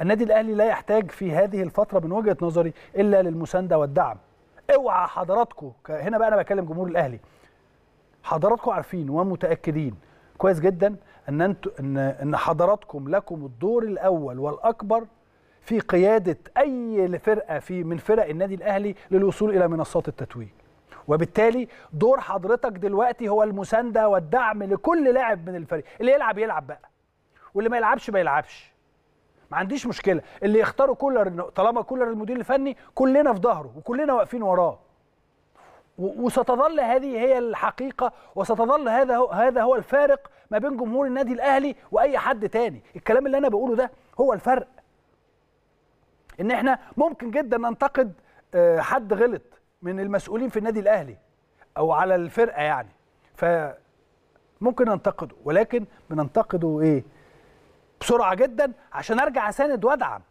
النادي الاهلي لا يحتاج في هذه الفتره من وجهه نظري الا للمسانده والدعم اوعى حضراتكم هنا بقى انا بكلم جمهور الاهلي حضراتكم عارفين ومتاكدين كويس جدا ان انتوا ان ان حضراتكم لكم الدور الاول والاكبر في قياده اي فرقه في من فرق النادي الاهلي للوصول الى منصات التتويج وبالتالي دور حضرتك دلوقتي هو المسانده والدعم لكل لاعب من الفريق اللي يلعب يلعب بقى واللي ما يلعبش ما يلعبش ما عنديش مشكله اللي يختاروا كولر طالما كولر المدير الفني كلنا في ظهره وكلنا واقفين وراه وستظل هذه هي الحقيقه وستظل هذا هو هذا هو الفارق ما بين جمهور النادي الاهلي واي حد تاني الكلام اللي انا بقوله ده هو الفرق ان احنا ممكن جدا ننتقد آه، حد غلط من المسؤولين في النادي الاهلي او على الفرقه يعني ف ممكن ننتقده ولكن بننتقده ايه وبسرعه جدا عشان ارجع اساند وادعم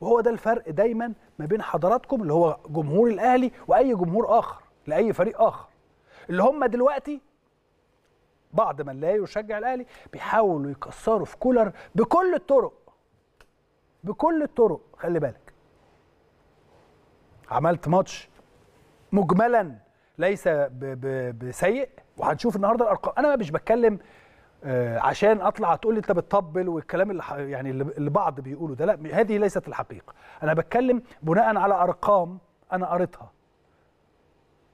وهو ده الفرق دايما ما بين حضراتكم اللي هو جمهور الاهلي واي جمهور اخر لاي فريق اخر اللي هم دلوقتي بعض من لا يشجع الاهلي بيحاولوا يكسروا في كولر بكل الطرق بكل الطرق خلي بالك عملت ماتش مجملا ليس بسيء وهنشوف النهارده الارقام انا مش بتكلم آه، عشان اطلع تقول لي انت بتطبل والكلام اللي يعني اللي بعض بيقوله ده لا هذه ليست الحقيقه انا بتكلم بناء على ارقام انا قريتها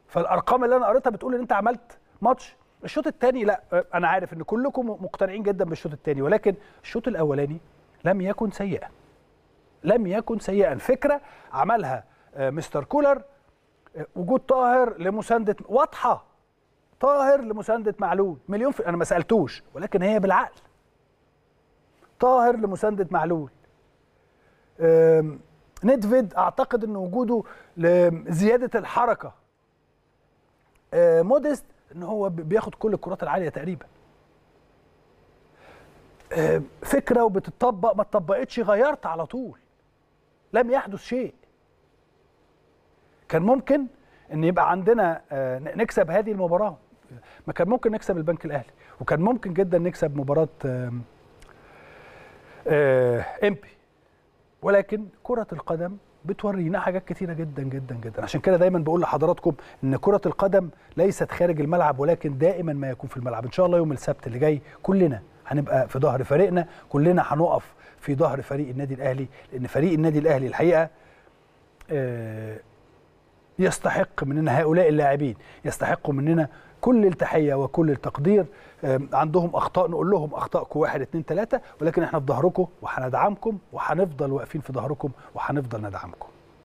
فالارقام اللي انا قريتها بتقول ان انت عملت ماتش الشوط الثاني لا آه، انا عارف ان كلكم مقتنعين جدا بالشوط الثاني ولكن الشوط الاولاني لم يكن سيئا لم يكن سيئا فكره عملها آه، مستر كولر وجود طاهر لمسانده واضحه طاهر لمسانده معلول مليون في انا ما سالتوش ولكن هي بالعقل طاهر لمسانده معلول ندفيد اعتقد ان وجوده لزياده الحركه آه، موديست ان هو بياخد كل الكرات العاليه تقريبا آه، فكره وبتطبق ما اتطبقتش غيرت على طول لم يحدث شيء كان ممكن ان يبقى عندنا آه، نكسب هذه المباراه ما كان ممكن نكسب البنك الاهلي وكان ممكن جدا نكسب مباراه امبي آه، ولكن كره القدم بتورينا حاجات كتيره جدا جدا جدا عشان كده دايما بقول لحضراتكم ان كره القدم ليست خارج الملعب ولكن دائما ما يكون في الملعب ان شاء الله يوم السبت اللي جاي كلنا هنبقى في ظهر فريقنا كلنا هنقف في ظهر فريق النادي الاهلي لان فريق النادي الاهلي الحقيقه آه يستحق مننا هؤلاء اللاعبين يستحقوا مننا كل التحية وكل التقدير عندهم أخطاء نقول لهم أخطاءكم واحد اتنين تلاتة ولكن احنا في ظهركم وهندعمكم وهنفضل واقفين في ظهركم وهنفضل ندعمكم